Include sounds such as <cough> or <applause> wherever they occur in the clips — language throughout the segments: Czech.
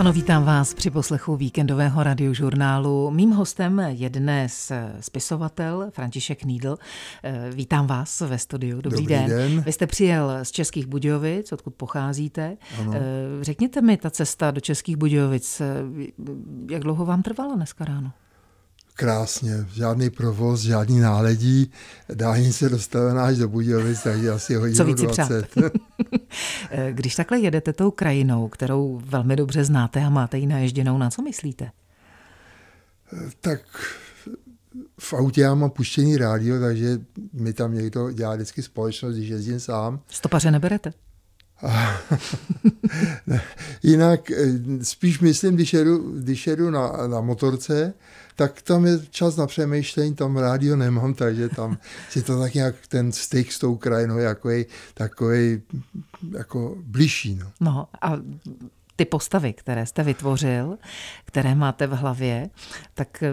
Ano, vítám vás při poslechu víkendového radiožurnálu. Mým hostem je dnes spisovatel František Nídl. Eh, vítám vás ve studiu. Dobrý, Dobrý den. den. Vy jste přijel z Českých Budějovic, odkud pocházíte. Ano. Eh, řekněte mi, ta cesta do Českých Budějovic, eh, jak dlouho vám trvala dneska ráno? krásně, žádný provoz, žádný náledí, dálnice dostavená až do Budějovic, takže asi hodinu Co 20. <laughs> Když takhle jedete tou krajinou, kterou velmi dobře znáte a máte ji naježděnou, na co myslíte? Tak v autě já mám puštěný rádio, takže mi tam někdo dělá vždycky společnost, když jezdím sám. Stopaře neberete? <laughs> Jinak eh, spíš myslím, když jedu, když jedu na, na motorce, tak tam je čas na přemýšlení, tam rádio nemám, takže tam si to tak nějak ten styk s tou krajinou je takový, takový jako blížší. No. no a ty postavy, které jste vytvořil, které máte v hlavě, tak eh,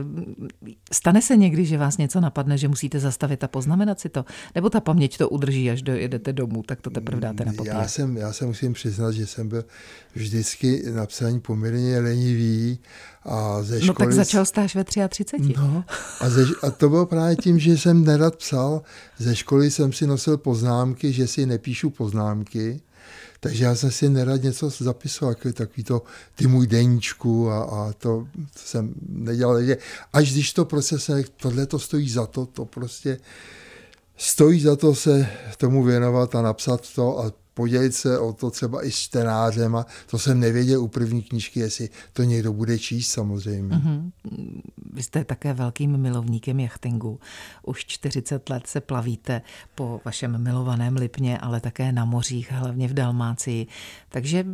stane se někdy, že vás něco napadne, že musíte zastavit a poznamenat si to? Nebo ta paměť to udrží, až dojedete domů, tak to teprve dáte na mm, papír? Já, jsem, já se musím přiznat, že jsem byl vždycky na psaní poměrně lenivý a ze školy... No tak začal jste až ve 33. No, a, ze, a to bylo právě tím, že jsem nerad psal. Ze školy jsem si nosil poznámky, že si nepíšu poznámky, takže já jsem si nerad něco zapisoval, takový to, ty můj deníčku a, a to, to jsem nedělal. Takže až když to prostě se, tohle to stojí za to, to prostě stojí za to se tomu věnovat a napsat to a podělit se o to třeba i s čtenářem a to jsem nevěděl u první knížky, jestli to někdo bude číst samozřejmě. Mm-hmm. Vy jste také velkým milovníkem jachtingu. Už 40 let se plavíte po vašem milovaném Lipně, ale také na mořích, hlavně v Dalmácii. Takže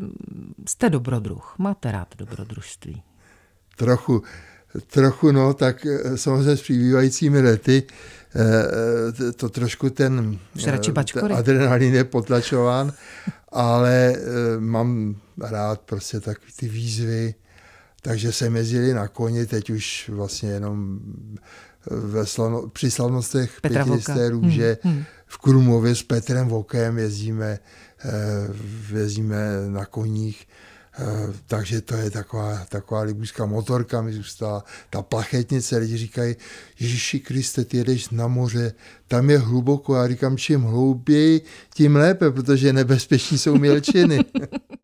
jste dobrodruh, máte rád dobrodružství. Trochu, trochu no, tak eh, samozřejmě s přibývajícími lety Eh, eh, to trošku ten, eh, ten adrenalin je potlačován, ale mám rád prostě tak ty výzvy, takže se jezdili na koni, teď už vlastně jenom ve slano, při slavnostech pětisté hmm, růže hmm, hmm. v Krumově s Petrem Vokem jezdíme, jezdíme na koních. Eh, takže to je taková, taková libůská motorka mi zůstala. Ta plachetnice, lidi říkají, Ježíši Kriste, ty jedeš na moře, tam je hluboko. Já říkám, čím hlouběji, tím lépe, protože nebezpeční jsou mělčiny. <laughs>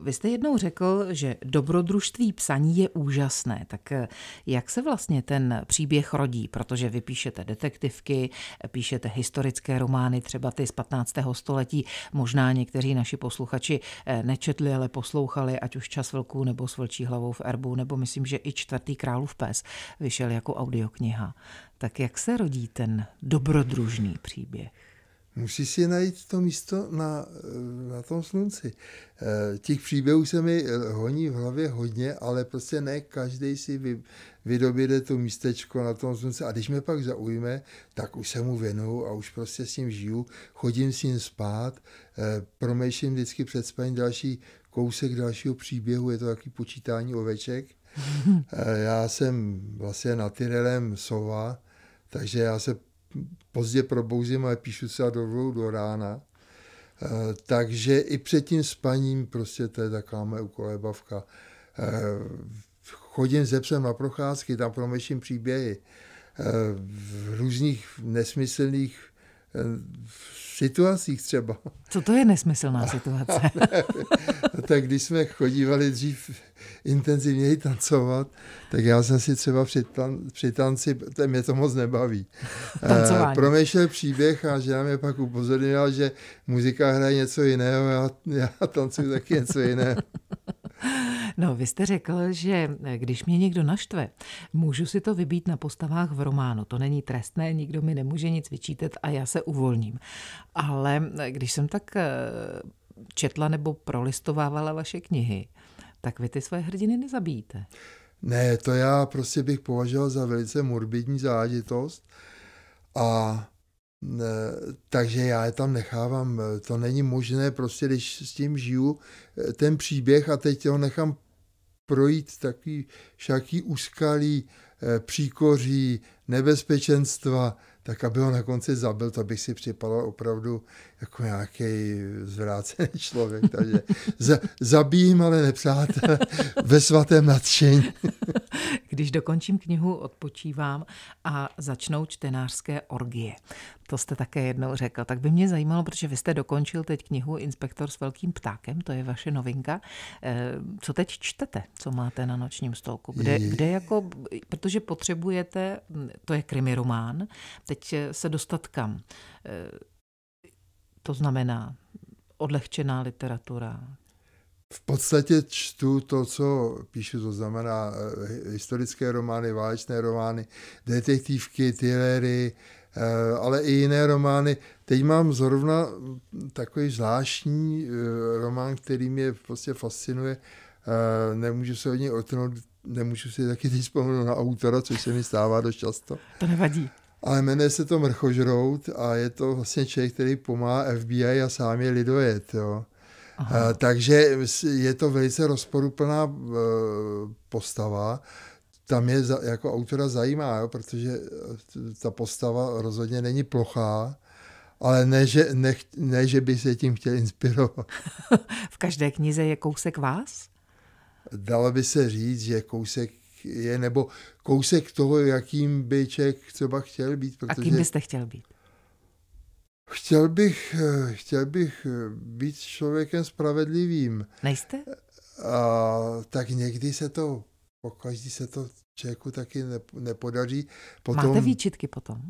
Vy jste jednou řekl, že dobrodružství psaní je úžasné. Tak eh, jak se vlastně ten příběh rodí? Protože vy píšete detektivky, píšete historické romány, třeba ty z 15. století. Možná někteří naši posluchači eh, nečetli, ale poslouchali, ať už Čas vlků nebo S vlčí hlavou v erbu, nebo myslím, že i Čtvrtý králův pes vyšel jako audiokniha. Tak jak se rodí ten dobrodružný příběh? musí si najít to místo na, na tom slunci. Eh, těch příběhů se mi honí v hlavě hodně, ale prostě ne každý si vy, vydobíde to místečko na tom slunci a když mě pak zaujme, tak už se mu věnuju a už prostě s ním žiju, chodím s ním spát, eh, promýšlím vždycky před spaním další kousek dalšího příběhu, je to taky počítání oveček. <laughs> Eh, já jsem vlastně natyrelem sova, takže já se pozdě probouzím, ale píšu se do dvou do rána. Eh, takže i před tím spaním prostě to je taková moje ukolébavka. Eh, chodím ze psem na procházky, tam promeším příběhy eh, v různých nesmyslných v situacích třeba. Co to je nesmyslná situace? a <laughs> no tak když jsme chodívali dřív intenzivněji tancovat, tak já jsem si třeba při, tan- při tanci, to mě to moc nebaví, eh, Tancování. promýšlel příběh a žena mě pak upozornila, že muzika hraje něco jiného, já, já tancuji taky něco jiného. <laughs> No, vy jste řekl, že eh, když mě někdo naštve, můžu si to vybít na postavách v románu. To není trestné, nikdo mi nemůže nic vyčítat a já se uvolním. Ale eh, když jsem tak eh, četla nebo prolistovávala vaše knihy, tak vy ty své hrdiny nezabijíte. Ne, to já prostě bych považoval za velice morbidní zážitost. A ne, takže já je tam nechávám. To není možné, prostě když s tím žiju ten příběh a teď ho nechám projít takový všaký úskalí eh, příkoří, nebezpečenstva, tak aby ho na konci zabil, to bych si připadal opravdu jako nějaký zvrácený <laughs> člověk. Takže za, zabijím, ale nepřátel ve svatém nadšení. Když dokončím knihu, odpočívám a začnou čtenářské orgie. To jste také jednou řekl. Tak by mě zajímalo, protože vy jste dokončil teď knihu Inspektor s velkým ptákem, to je vaše novinka. Eh, co teď čtete, co máte na nočním stolku? Kde, kde jako, protože potřebujete, hm, to je krimi román, teď se dostat kam? Eh, to znamená odlehčená literatura, v podstatě čtu to, co píšu, to znamená eh, historické romány, válečné romány, detektivky, tylery, Eh, ale i jiné romány. Teď mám zrovna takový zvláštní eh, román, který mě prostě fascinuje. Eh, nemůžu se od něj otrhnout, nemůžu si taky teď vzpomenout na autora, což se mi stává dost často. To nevadí. Ale jmenuje se to Mrchožrout a je to vlastně člověk, který pomáhá FBI a sám je lidojet. Jo. Aha. Takže je to velice rozporuplná postava tam je za, jako autora zajímá, jo, protože eh, ta postava rozhodně není plochá, ale ne že, ne, ne, že by se tím chtěl inspirovat. <laughs> v každé knize je kousek vás? Dalo by se říct, že kousek je, nebo kousek toho, jakým by člověk třeba chtěl být. Protože... A kým byste chtěl být? Chtěl bych, eh, chtěl bych eh, být člověkem spravedlivým. Nejste? A, tak někdy se to po každý se to člověku taky nepodaří. Potom... Máte výčitky potom?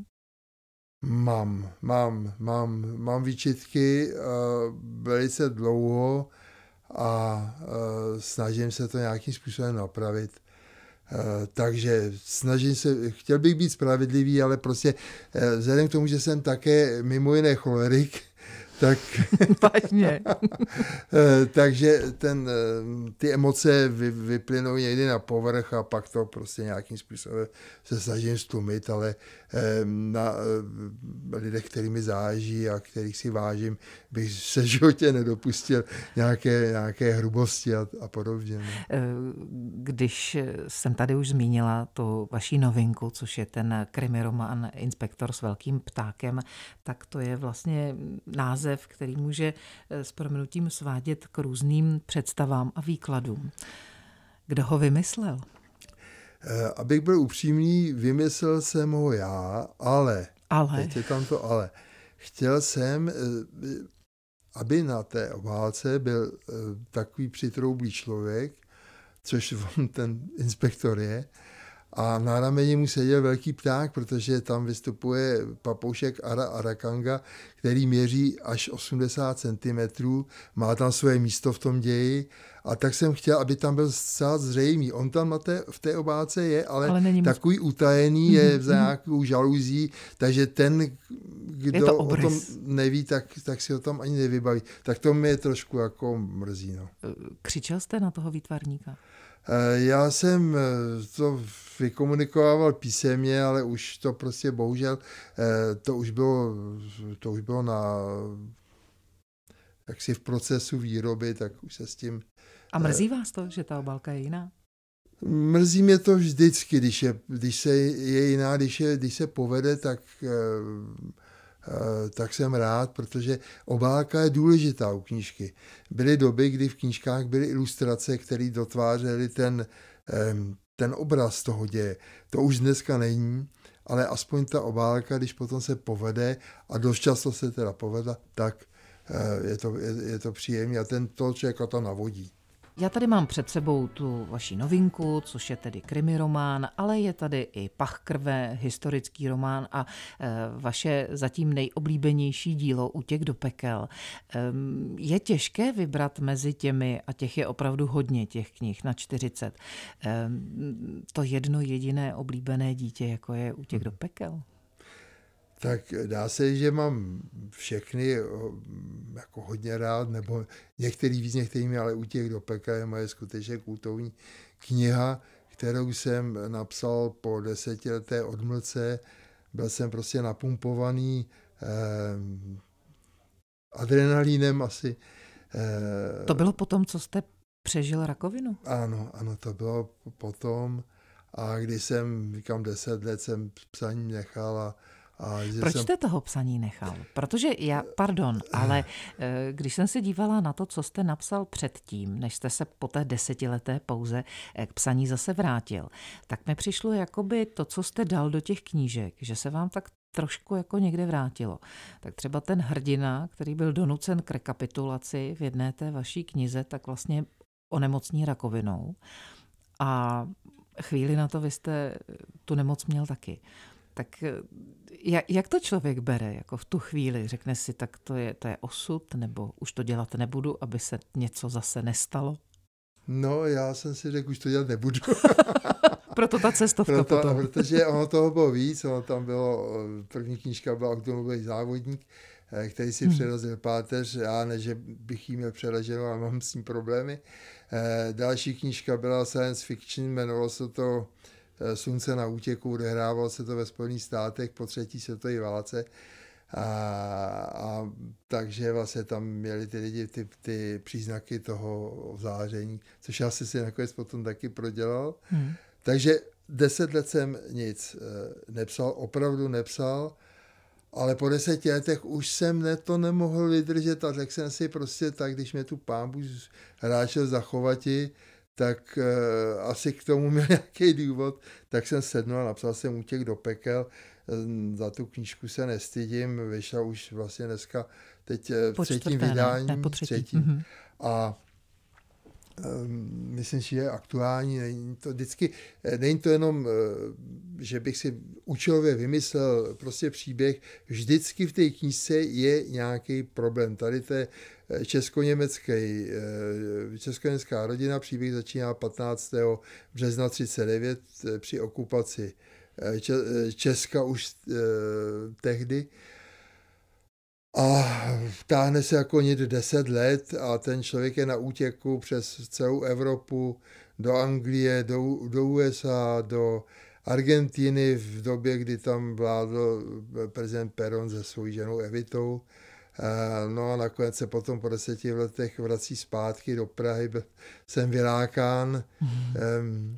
Mám, mám, mám, mám výčitky uh, velice dlouho a uh, snažím se to nějakým způsobem napravit. Uh, takže snažím se, chtěl bych být spravedlivý, ale prostě uh, vzhledem k tomu, že jsem také mimo jiné cholerik, tak, <laughs> Vážně. <laughs> Eh, takže ten, eh, ty emoce vy, vyplynou někdy na povrch a pak to prostě nějakým způsobem se snažím stlumit, ale ehm, na eh, lidech, kterými záží a kterých si vážím, bych <laughs> se životě nedopustil nějaké, nějaké hrubosti a, a podobně. No. Když jsem tady už zmínila to vaší novinku, což je ten krimiromán Inspektor s velkým ptákem, tak to je vlastně název název, který může eh, s proměnutím svádět k různým představám a výkladům. Kdo ho vymyslel? Eh, abych byl upřímný, vymyslel jsem ho já, ale, ale. teď je tam to ale, chtěl jsem, eh, aby na té obálce byl takový přitroublý člověk, což <laughs> on ten inspektor je, a na rameni mu seděl velký pták, protože tam vystupuje papoušek Ara Arakanga, který měří až 80 cm, má tam svoje místo v tom ději a tak jsem chtěl, aby tam byl zcela zřejmý. On tam na té, v té obáce je, ale, ale není takový moc... utajený je mhm, za mhm. nějakou žaluzí, takže ten, kdo to o tom neví, tak, tak si ho tam ani nevybaví. Tak to mě trošku jako mrzí. No. Křičel jste na toho výtvarníka? Eh, já jsem eh, to vykomunikoval písemně, ale už to prostě bohužel, eh, to už bylo, to už bylo na jaksi v procesu výroby, tak už se s tím... A mrzí vás to, že ta obalka je jiná? Mrzí mě to vždycky, když, je, když se je jiná, když, je, když se povede, tak Eh, tak jsem rád, protože obálka je důležitá u knížky. Byly doby, kdy v knížkách byly ilustrace, které dotvářely ten, ten obraz toho děje. To už dneska není, ale aspoň ta obálka, když potom se povede, a dost často se teda povede, tak eh, je to, je, je to příjemné a ten to člověka to navodí. Já tady mám před sebou tu vaši novinku, což je tedy krimi román, ale je tady i Pach krve, historický román a eh, vaše zatím nejoblíbenější dílo Útěk do pekel. Ehm, je těžké vybrat mezi těmi, a těch je opravdu hodně těch knih na 40, ehm, to jedno jediné oblíbené dítě, jako je Útěk do mhm. pekel? tak dá se, že mám všechny jako hodně rád, nebo některý víc, mě, ale u těch do peka je moje skutečně kultovní kniha, kterou jsem napsal po desetileté odmlce. Byl jsem prostě napumpovaný eh, adrenalínem asi. Eh, to bylo potom, co jste přežil rakovinu? Ano, ano, to bylo potom. A když jsem, říkám, deset let jsem psaní nechal a a že Proč jsem... jste toho psaní nechal? Protože já, pardon, ale eh. Eh, když jsem se dívala na to, co jste napsal předtím, než jste se po té desetileté pouze eh, k psaní zase vrátil, tak mi přišlo jakoby to, co jste dal do těch knížek, že se vám tak trošku jako někde vrátilo. Tak třeba ten hrdina, který byl donucen k rekapitulaci v jedné té vaší knize, tak vlastně onemocní rakovinou. A chvíli na to vy jste tu nemoc měl taky. Tak eh, jak, to člověk bere jako v tu chvíli? Řekne si, tak to je, to je osud, nebo už to dělat nebudu, aby se něco zase nestalo? No, já jsem si řekl, už to dělat nebudu. <laughs> Proto ta cestovka Proto, potom. protože ono toho bylo víc, ono tam bylo, eh, první knížka byla automobilový závodník, eh, který si hmm. přirazil páteř, já ne, že bych jí měl přeleženo ale mám s ním problémy. Další knížka byla science fiction, jmenovalo se to Eh, slunce na útěku, odehrávalo se to ve Spojených státech po třetí světové válce. A, a takže vlastně tam měli ty lidi ty, ty příznaky toho záření, což já si si nakonec potom taky prodělal. Hmm. Takže deset let jsem nic eh, nepsal, opravdu nepsal, ale po deseti letech už jsem ne, to nemohl vydržet a řekl jsem si prostě tak, když mě tu pámbu hráčil zachovati, tak e, asi k tomu <laughs> měl nějaký důvod, tak jsem sednul a napsal jsem Útěk do pekel. Ehm, za tu knížku se nestydím, vyšla už vlastně dneska teď eh, v třetím čtvrté, no, vydání. Ne, po třetí. třetí. Mm-hmm. A Ehm, myslím, že je aktuální. Není to vždycky, eh, není to jenom, eh, že bych si účelově vymyslel prostě příběh. Vždycky v té knížce je nějaký problém. Tady to je eh, česko-německý, česko-německá rodina. Příběh začíná 15. března 1939 při okupaci Česka už tehdy a táhne se jako nit 10 let a ten člověk je na útěku přes celou Evropu, do Anglie, do, do USA, do Argentiny v době, kdy tam vládl prezident Peron se svou ženou Evitou. Eh, no a nakonec se potom po deseti letech vrací zpátky do Prahy, byl jsem vylákán. Mm-hmm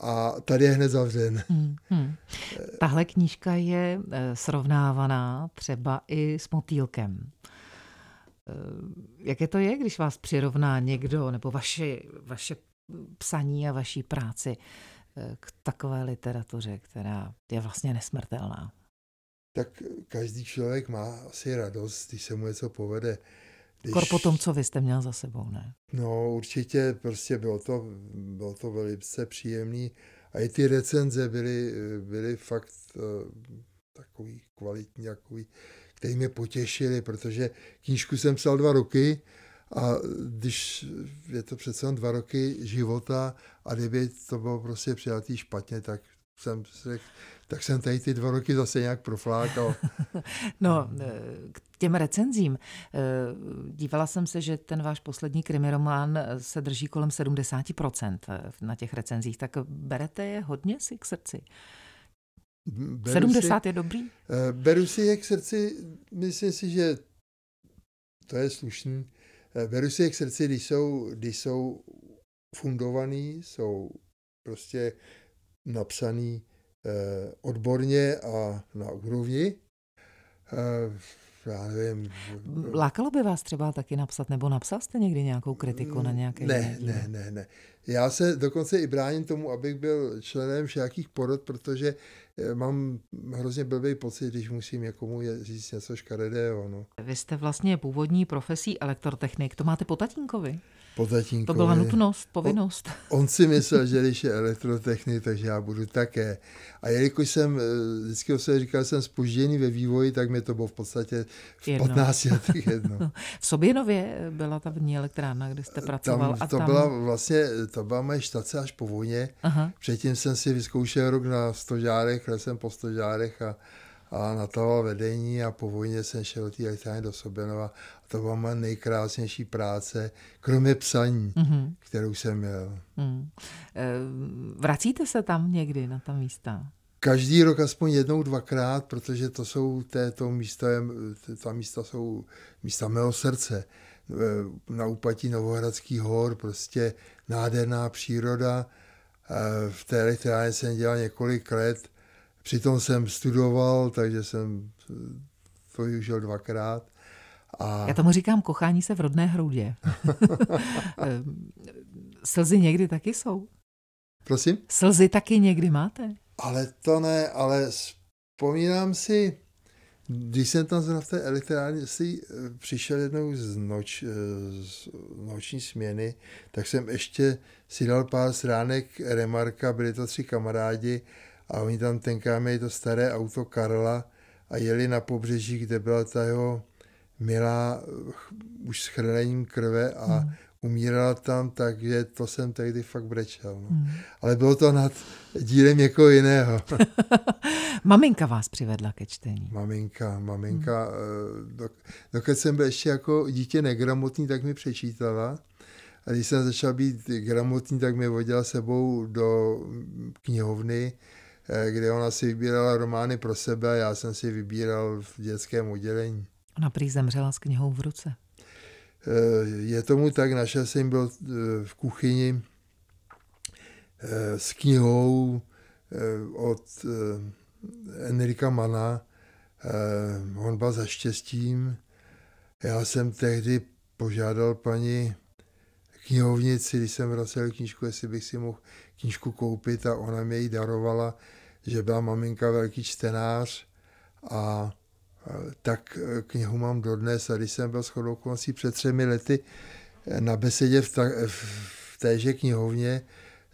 a tady je hned zavřen. Hmm, hmm. Tahle knížka je eh, srovnávaná třeba i s motýlkem. Eh, jaké to je, když vás přirovná někdo nebo vaše, vaše psaní a vaší práci eh, k takové literatuře, která je vlastně nesmrtelná? Tak každý člověk má asi radost, když se mu něco povede. Když... Kor po tom, co vy jste měl za sebou, ne? No určitě, prostě bylo to, bylo to velice příjemný. A i ty recenze byly, byly fakt uh, takový kvalitní, takový, který mě potěšili, protože knížku jsem psal dva roky a když je to přece jen dva roky života a kdyby to bylo prostě přijatý špatně, tak jsem řekl, tak jsem tady ty dva roky zase nějak proflákal. <laughs> no, eh, k těm recenzím. Eh, dívala jsem se, že ten váš poslední krimiromán eh, se drží kolem 70% na těch recenzích, tak berete je hodně si k srdci? Beru 70 si, je dobrý? Beru si je k srdci, myslím si, že to je slušný. Beru si je k srdci, když jsou, když jsou fundovaný, jsou prostě napsaný Eh, odborně a na úrovni. Eh, já nevím. Lákalo by vás třeba taky napsat, nebo napsal jste někdy nějakou kritiku na nějaké Ne, ne, ne, ne. Já se dokonce i bráním tomu, abych byl členem všelijakých porod, protože eh, mám hrozně blbý pocit, když musím někomu říct něco škaredého. No. Vy jste vlastně původní profesí elektrotechnik, to máte po tatínkovi? po tatínkovi. To byla nutnost, povinnost. On, on si myslel, že když je elektrotechnik, takže já budu také. A jelikož jsem, eh, vždycky se říkal, že jsem spožděný ve vývoji, tak mi to bylo v podstatě v jedno. 15 letech <laughs> jedno. No, v Soběnově byla ta vní elektrárna, kde jste pracoval. Tam, a to tam... byla vlastně, to byla moje štace až po vojně. Aha. Předtím jsem si vyzkoušel rok na stožárech, lesem po stožárech a a natahoval vedení a po vojně jsem šel do té elektrárny do Sobenova a to byla moje nejkrásnější práce, kromě psaní, mm-hmm. kterou jsem měl. Mm. E, vracíte se tam někdy na ta místa? Každý rok aspoň jednou, dvakrát, protože to jsou této místa, ta místa jsou místa mého srdce. Eh, na úpatí Novohradský hor, prostě nádherná příroda. Eh, v té elektrárně jsem dělal několik let, Přitom jsem studoval, takže jsem eh, to užil dvakrát. A... Já tomu říkám kochání se v rodné hrudě. <laughs> Ehm, slzy někdy taky jsou. Prosím? Slzy taky někdy máte. Ale to ne, ale vzpomínám si, když jsem tam zrovna v té elektrárně si eh, přišel jednou z, noč, eh, z noční směny, tak jsem ještě si dal pár stránek Remarka, byli to tři kamarádi a oni tam tenkrát měli to staré auto Karla a jeli na pobřeží, kde byla ta jeho milá už s chrlením krve a hmm. umírala tam, takže to jsem tehdy fakt brečel. No. Hmm. Ale bylo to nad dílem někoho jiného. <laughs> maminka vás přivedla ke čtení. Maminka, maminka, hmm. Eh, dok, dokud jsem byl ještě jako dítě negramotný, tak mi přečítala. A když jsem začal být gramotný, tak mě vodila sebou do knihovny Eh, kde ona si vybírala romány pro sebe a já jsem si vybíral v dětském oddělení. Ona prý zemřela s knihou v ruce. Eh, je tomu tak, našel jsem byl eh, v kuchyni s knihou od Enrika Mana, Honba za štěstím. Já jsem tehdy požádal paní knihovnici, když jsem vracel knížku, jestli bych si mohl knížku koupit a ona mě ji darovala že byla maminka velký čtenář a e, tak e, knihu mám dodnes a když jsem byl s chodou okolností před třemi lety e, na besedě v, ta, v téže knihovně,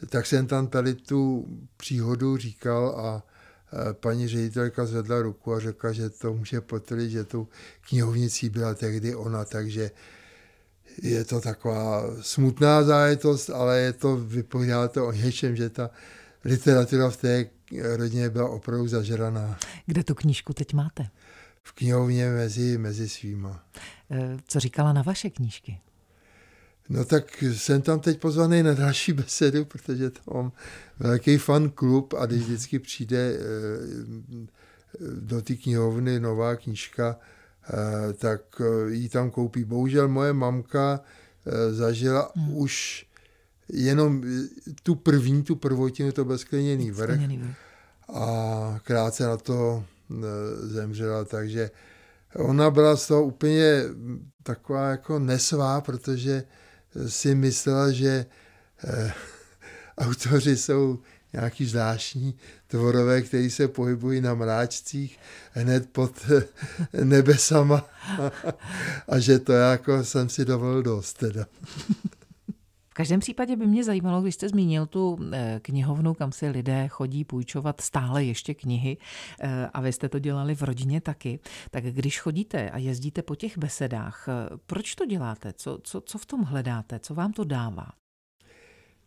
tak jsem tam tady tu příhodu říkal a paní ředitelka zvedla ruku a řekla, že to může potvrdit, že tu knihovnicí byla tehdy ona, takže je to taková smutná zájetost, ale je to, vypovídá to o něčem, že ta literatura v té rodině byla opravdu zažraná. Kde tu knížku teď máte? V knihovně mezi, mezi svýma. Eh, co říkala na vaše knížky? No tak jsem tam teď pozvaný na další besedu, protože tam mám velký fan klub a když vždycky přijde eh, do té knihovny nová knížka, eh, tak ji tam koupí. Bohužel moje mamka zažila hmm. už jenom eh, tu první, tu prvotinu, to byl skleněný vrch. A krátce na to eh, zemřela, takže ona byla z toho úplně hm, taková jako nesvá, protože eh, si myslela, že eh, <laughs> autoři jsou nějaký zvláštní tvorové, kteří se pohybují na mráčcích hned pod <laughs> nebesama <laughs> a že to jako jsem si dovolil dost teda. V každém případě by mě zajímalo, když jste zmínil tu eh, knihovnu, kam si lidé chodí půjčovat stále ještě knihy, eh, a vy jste to dělali v rodině taky, tak když chodíte a jezdíte po těch besedách, eh, proč to děláte? Co, co, co v tom hledáte? Co vám to dává?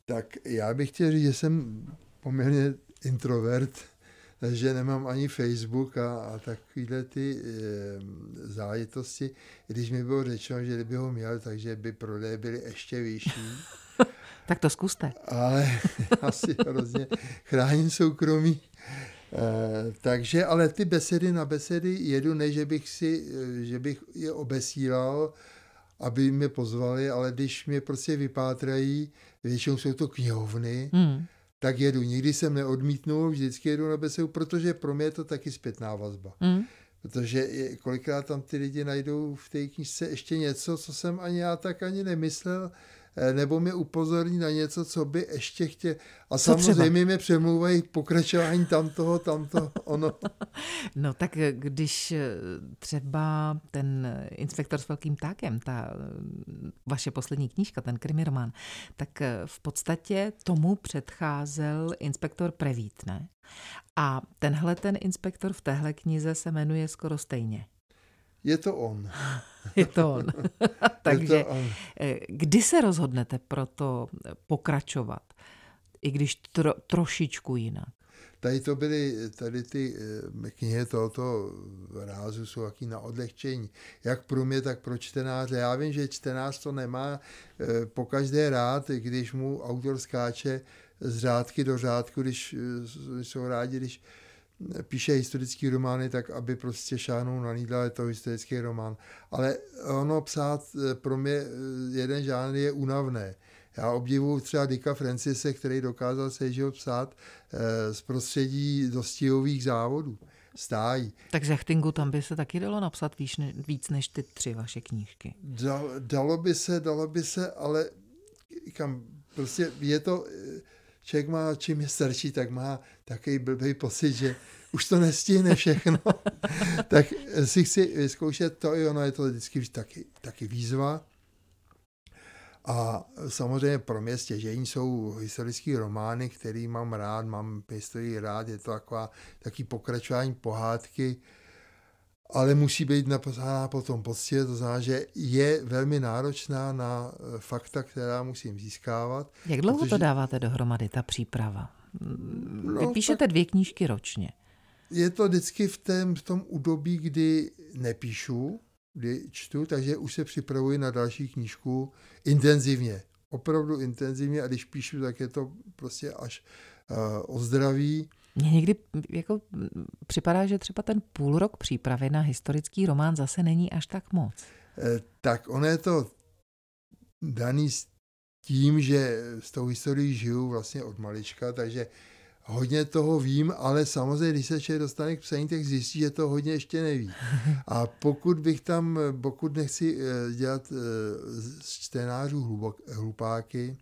Tak já bych chtěl říct, že jsem poměrně introvert, že nemám ani Facebook a, a takovéhle ty e, zájitosti. Když mi bylo řečeno, že kdyby ho měl, takže by prodeje byly ještě vyšší. <laughs> tak to zkuste. Ale asi <laughs> hrozně chráním soukromí. E, takže, ale ty besedy na besedy jedu, ne, že bych, si, že bych je obesílal, aby mě pozvali, ale když mě prostě vypátrají, většinou jsou to knihovny, hmm tak jedu. Nikdy jsem neodmítnul, vždycky jedu na besedu, protože pro mě je to taky zpětná vazba. Mm. Protože kolikrát tam ty lidi najdou v té knižce ještě něco, co jsem ani já tak ani nemyslel, Eh, nebo mi upozorní na něco, co by ještě chtěl. A co samozřejmě třeba? mě přemlouvají pokračování tamtoho, tamto, ono. <laughs> No tak eh, když eh, třeba ten inspektor s velkým tákem, ta vaše poslední knížka, ten krimirman, tak v podstatě tomu předcházel inspektor Prevít, ne? A tenhle ten inspektor v téhle knize se jmenuje skoro stejně. Je to on. Je to on. <laughs> <laughs> Takže to on. Eh, kdy se rozhodnete pro to eh, pokračovat, i když tro, trošičku jinak? Tady to byly, tady ty eh, knihy tohoto rázu jsou taky na odlehčení. Jak pro mě, tak pro čtenáře. Já vím, že čtenář to nemá po každé rád, když mu autor skáče z řádky do řádku, když jsou rádi, když píše historický romány tak, aby prostě šáhnul na nídla, je to historický román. Ale ono psát eh, pro mě eh, jeden žánr je únavné. Já obdivuju třeba Dicka Francise, který dokázal se jeho psát eh, z prostředí dostihových závodů stájí. Tak z jachtingu tam by se taky dalo napsat víc, víc než ty tři vaše knížky. Dal, dalo by se, dalo by se, ale kam prostě je to člověk má, čím je starší, tak má takový blbý pocit, že už to nestihne všechno. <laughs> tak si chci vyzkoušet to, i ono je to vždycky taky, taky výzva. A samozřejmě pro mě stěžení jsou historické romány, který mám rád, mám historii rád, je to taková, taky pokračování pohádky, ale musí být napadána potom poctivě, to znamená, že je velmi náročná na eh, fakta, která musím získávat. Jak dlouho protože... to dáváte dohromady, ta příprava? Mm, no, píšete tak... dvě knížky ročně. Je to vždycky v, tom, v tom udobí, kdy nepíšu, kdy čtu, takže už se připravuji na další knížku intenzivně. Opravdu intenzivně a když píšu, tak je to prostě až uh, o zdraví mně někdy jako připadá, že třeba ten půl rok přípravy na historický román zase není až tak moc. Eh, tak on je to daný s tím, že s tou historií žiju vlastně od malička, takže hodně toho vím, ale samozřejmě, když se člověk dostane k psaní, tak zjistí, že to hodně ještě neví. <laughs> A pokud bych tam, eh, pokud nechci eh, dělat z čtenářů hlupáky,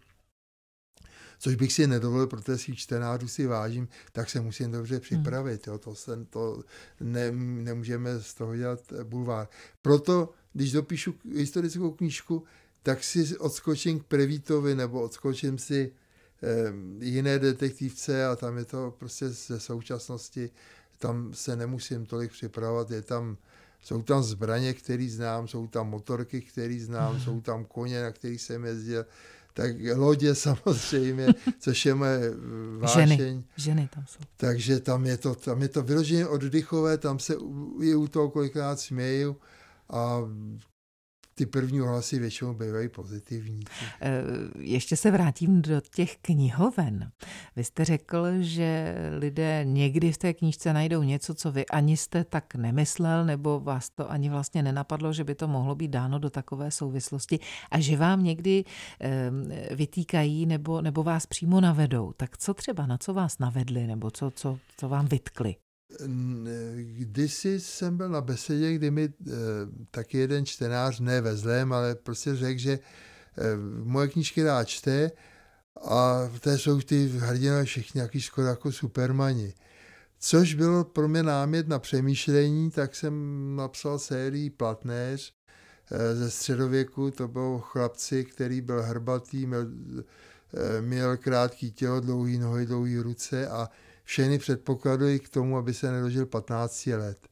což bych si nedovolil, protože si čtenářů si vážím, tak se musím dobře hmm. připravit. Jo. To, se, to ne, nemůžeme z toho dělat eh, bulvár. Proto, když dopíšu historickou knížku, tak si odskočím k Prevítovi nebo odskočím si eh, jiné detektivce a tam je to prostě ze současnosti, tam se nemusím tolik připravovat, je tam jsou tam zbraně, které znám, jsou tam motorky, které znám, mm. jsou tam koně, na kterých jsem jezdil, tak lodě <laughs> samozřejmě, což je moje eh, vášeň. Ženy, ženy tam jsou. Takže tam je to, tam je to vyloženě oddychové, tam se je u toho kolikrát směju a ty první ohlasy většinou bývají pozitivní. Eh, ještě se vrátím do těch knihoven. Vy jste řekl, že lidé někdy v té knížce najdou něco, co vy ani jste tak nemyslel, nebo vás to ani vlastně nenapadlo, že by to mohlo být dáno do takové souvislosti a že vám někdy ehm, vytýkají nebo, nebo vás přímo navedou. Tak co třeba, na co vás navedli, nebo co, co, co vám vytkli? kdysi jsem byl na besedě, kdy mi eh, taky jeden čtenář, ne ve zlém, ale prostě řekl, že eh, moje knížky rád čte a to jsou ty hrdinové všichni nějaký skoro jako supermani. Což bylo pro mě námět na přemýšlení, tak jsem napsal sérii Platnéř eh, ze středověku, to byl chlapci, který byl hrbatý, měl, měl krátký tělo, dlouhý nohy, dlouhé ruce a všechny předpoklady k tomu, aby se nedožil 15 let.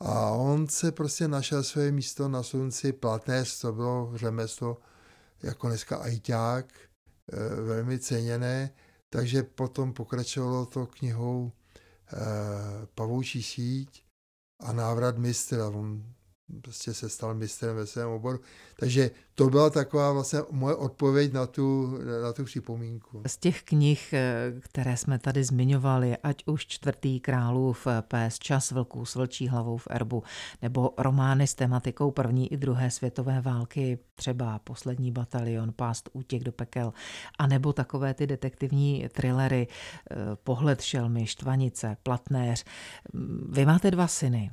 A on se prostě našel své místo na slunci platné, to bylo řemeslo jako dneska ajťák, e, velmi ceněné, takže potom pokračovalo to knihou e, Pavoučí síť a návrat mistra. On prostě se stal mistrem ve svém oboru. Takže to byla taková vlastně moje odpověď na tu, na tu připomínku. Z těch knih, eh, které jsme tady zmiňovali, ať už Čtvrtý králův eh, pes, Čas vlků s vlčí hlavou v erbu, nebo romány s tematikou první i druhé světové války, třeba Poslední batalion, Pást útěk do pekel, a nebo takové ty detektivní thrillery eh, Pohled šelmy, Štvanice, Platnéř. Mm, vy máte dva syny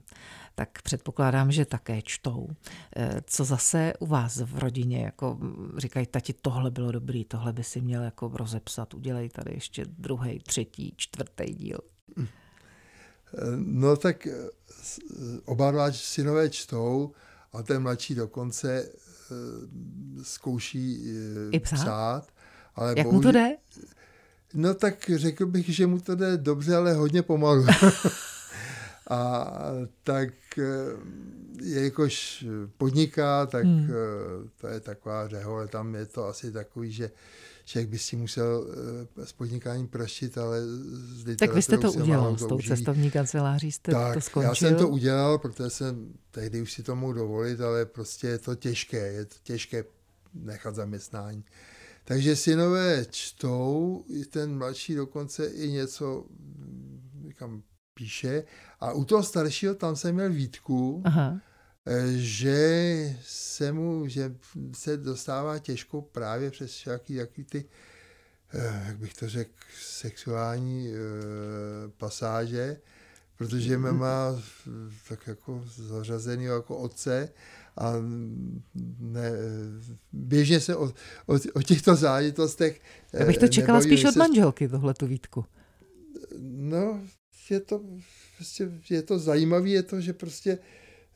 tak předpokládám, že také čtou. E, co zase u vás v rodině, jako říkají, tati, tohle bylo dobrý, tohle by si měl jako rozepsat, udělej tady ještě druhý, třetí, čtvrtý díl. Mm. E, no tak e, oba dva synové čtou a ten mladší dokonce zkouší I psát. psát ale Jak bohužel... mu to jde? No tak řekl bych, že mu to jde dobře, ale hodně pomalu. <laughs> A tak eh, jakož podniká, tak hmm. Eh, to je taková řehole, tam je to asi takový, že člověk by si musel eh, s podnikáním prašit, ale s Tak vy jste to udělal s tou cestovní kanceláří, jste tak, to skončil? Já jsem to udělal, protože jsem tehdy už si to mohl dovolit, ale prostě je to těžké, je to těžké nechat zaměstnání. Takže synové čtou, ten mladší dokonce i něco, mm, říkám, píše. A u toho staršího tam jsem měl výtku, Aha. Eh, že se mu, že se dostává těžko právě přes všaký jaký ty, eh, jak bych to řekl, sexuální eh, pasáže, protože mě mhm. má tak jako zařazený jako otce a ne, běžně se o, o, o těchto záležitostech Já bych to čekala nebojím, spíš od manželky, tohle tu výtku. No, Prostě je to, prostě, je to zajímavé, je to, že prostě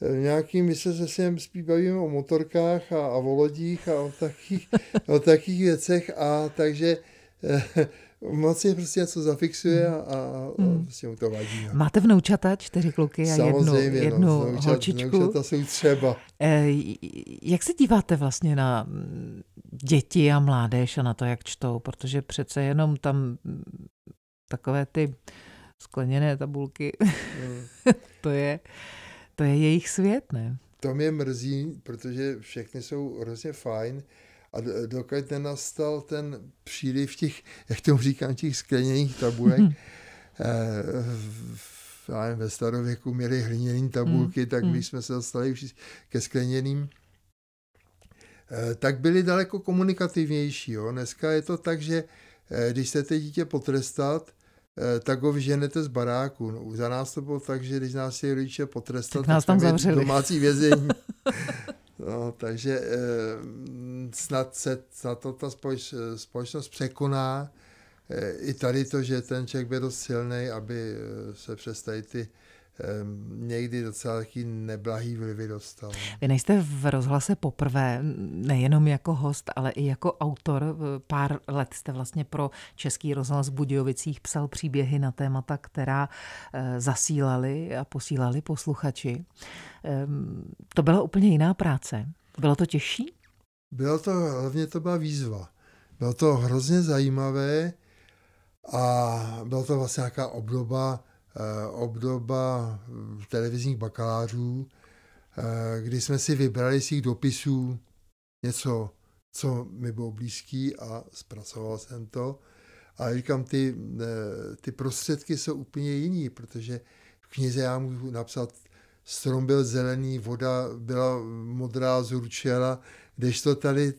eh, nějaký, my se se spíš bavíme o motorkách a, a o lodích a o takých, <laughs> o takých věcech a takže eh, moc je prostě něco zafixuje hmm. a, a, hmm. prostě mu to vadí. No. Máte vnoučata, čtyři kluky a jednu, no, jednu no, holčičku. Vnoučata jsou třeba. E, jak se díváte vlastně na mm, děti a mládež a na to, jak čtou? Protože přece jenom tam mm, takové ty skleněné tabulky. Hmm. <laughs> to, je, to je jejich svět, ne? To mě mrzí, protože všechny jsou hrozně fajn a dokud nenastal ten příliv těch, jak tomu říkám, těch skleněných tabulek, hmm. eh, v, eh, nevím, ve starověku měli hliněné tabulky, mm. tak my hmm. jsme se dostali ke skleněným eh, tak byli daleko komunikativnější. Jo. Dneska je to tak, že eh, když chcete dítě potrestat, Eh, tak ho vyženete z baráku. No, za nás to bylo tak, že když nás je rodiče potrestat, tak nás tak tam zavřeli. Domácí vězení. <laughs> no, takže eh, snad se snad to ta společ, společnost překoná eh, i tady to, že ten člověk byl dost silný, aby eh, se přestali ty eh, někdy docela taky neblahý vlivy dostal. Vy nejste v rozhlase poprvé, nejenom jako host, ale i jako autor. Pár let jste vlastně pro Český rozhlas v Budějovicích psal příběhy na témata, která eh, zasílali a posílali posluchači. To byla úplně jiná práce. Bylo to těžší? Bylo to, hlavně to byla výzva. Bylo to hrozně zajímavé a byla to vlastně nějaká obdoba Eh, obdoba eh, televizních bakalářů, eh, kdy jsme si vybrali z jejich dopisů něco, co mi bylo blízký a zpracoval jsem to. A říkám, ty, ty prostředky jsou úplně jiný, protože v knize já můžu napsat strom byl zelený, voda byla modrá, zurčela, kdežto tady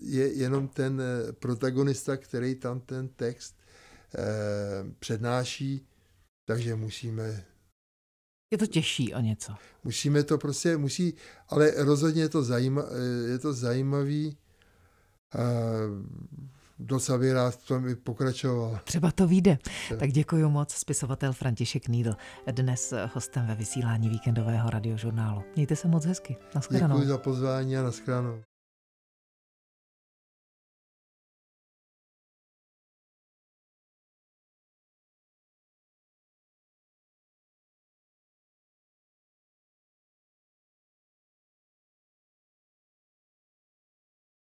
je jenom ten protagonista, který tam ten text eh, přednáší, takže musíme... Je to těžší o něco. Musíme to prostě, musí, ale rozhodně je to, zajíma, je to zajímavý. A docela by rád v tom i pokračoval. Třeba to vyjde. Tak děkuji moc, spisovatel František Nídl, dnes eh, hostem ve vysílání víkendového radiožurnálu. Mějte se moc hezky. Naschledanou. Děkuji za pozvání a naschledanou.